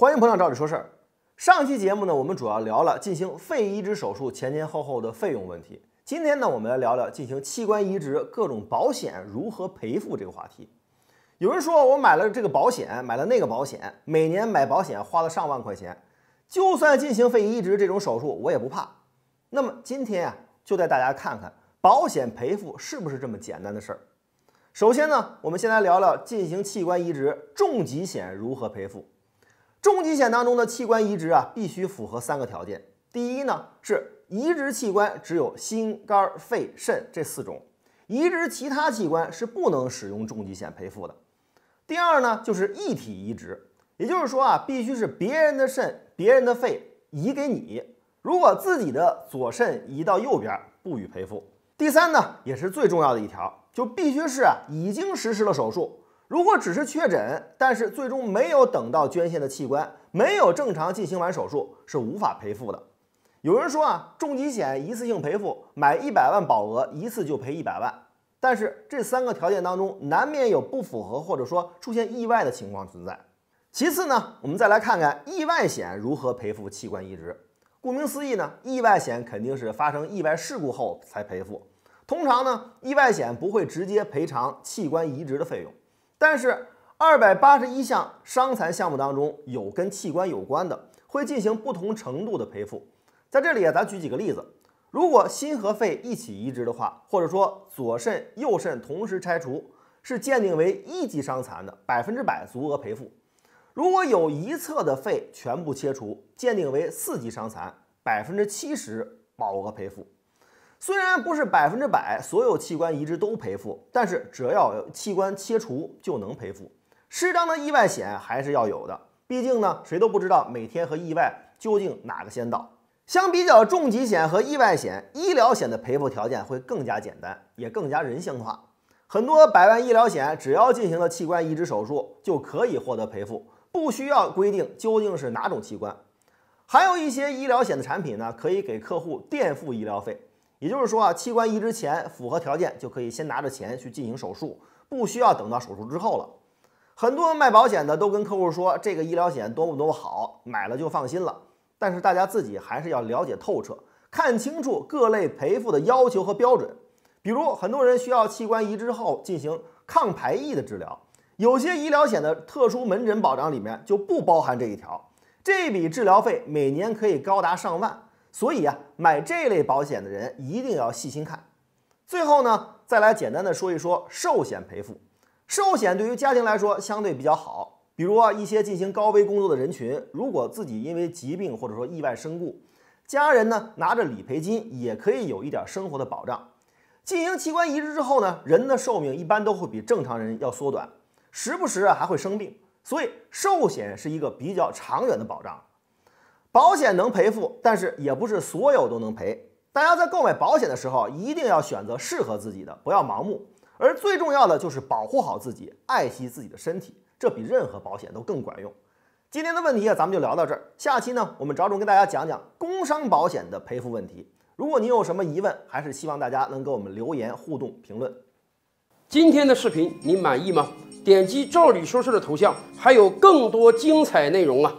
欢迎朋友，照理说事儿。上期节目呢，我们主要聊了进行肺移植手术前前后后的费用问题。今天呢，我们来聊聊进行器官移植各种保险如何赔付这个话题。有人说，我买了这个保险，买了那个保险，每年买保险花了上万块钱，就算进行肺移植这种手术，我也不怕。那么今天啊，就带大家看看保险赔付是不是这么简单的事儿。首先呢，我们先来聊聊进行器官移植重疾险如何赔付。重疾险当中的器官移植啊，必须符合三个条件。第一呢，是移植器官只有心、肝、肺、肾这四种，移植其他器官是不能使用重疾险赔付的。第二呢，就是异体移植，也就是说啊，必须是别人的肾、别人的肺移给你，如果自己的左肾移到右边不予赔付。第三呢，也是最重要的一条，就必须是啊已经实施了手术。如果只是确诊，但是最终没有等到捐献的器官，没有正常进行完手术，是无法赔付的。有人说啊，重疾险一次性赔付，买一百万保额，一次就赔一百万。但是这三个条件当中，难免有不符合或者说出现意外的情况存在。其次呢，我们再来看看意外险如何赔付器官移植。顾名思义呢，意外险肯定是发生意外事故后才赔付。通常呢，意外险不会直接赔偿器官移植的费用。但是，二百八十一项伤残项目当中，有跟器官有关的，会进行不同程度的赔付。在这里啊，咱举几个例子：如果心和肺一起移植的话，或者说左肾、右肾同时拆除，是鉴定为一级伤残的，百分之百足额赔付；如果有一侧的肺全部切除，鉴定为四级伤残，百分之七十保额赔付。虽然不是百分之百所有器官移植都赔付，但是只要有器官切除就能赔付，适当的意外险还是要有的，毕竟呢，谁都不知道每天和意外究竟哪个先到。相比较重疾险和意外险，医疗险的赔付条件会更加简单，也更加人性化。很多百万医疗险只要进行了器官移植手术就可以获得赔付，不需要规定究竟是哪种器官。还有一些医疗险的产品呢，可以给客户垫付医疗费。也就是说啊，器官移植前符合条件就可以先拿着钱去进行手术，不需要等到手术之后了。很多卖保险的都跟客户说这个医疗险多么多么好，买了就放心了。但是大家自己还是要了解透彻，看清楚各类赔付的要求和标准。比如很多人需要器官移植后进行抗排异的治疗，有些医疗险的特殊门诊保障里面就不包含这一条，这笔治疗费每年可以高达上万。所以啊，买这类保险的人一定要细心看。最后呢，再来简单的说一说寿险赔付。寿险对于家庭来说相对比较好，比如啊，一些进行高危工作的人群，如果自己因为疾病或者说意外身故，家人呢拿着理赔金也可以有一点生活的保障。进行器官移植之后呢，人的寿命一般都会比正常人要缩短，时不时啊还会生病，所以寿险是一个比较长远的保障。保险能赔付，但是也不是所有都能赔。大家在购买保险的时候一定要选择适合自己的，不要盲目。而最重要的就是保护好自己，爱惜自己的身体，这比任何保险都更管用。今天的问题啊，咱们就聊到这儿。下期呢，我们着重跟大家讲讲工伤保险的赔付问题。如果您有什么疑问，还是希望大家能给我们留言互动评论。今天的视频你满意吗？点击“照理说事”的头像，还有更多精彩内容啊。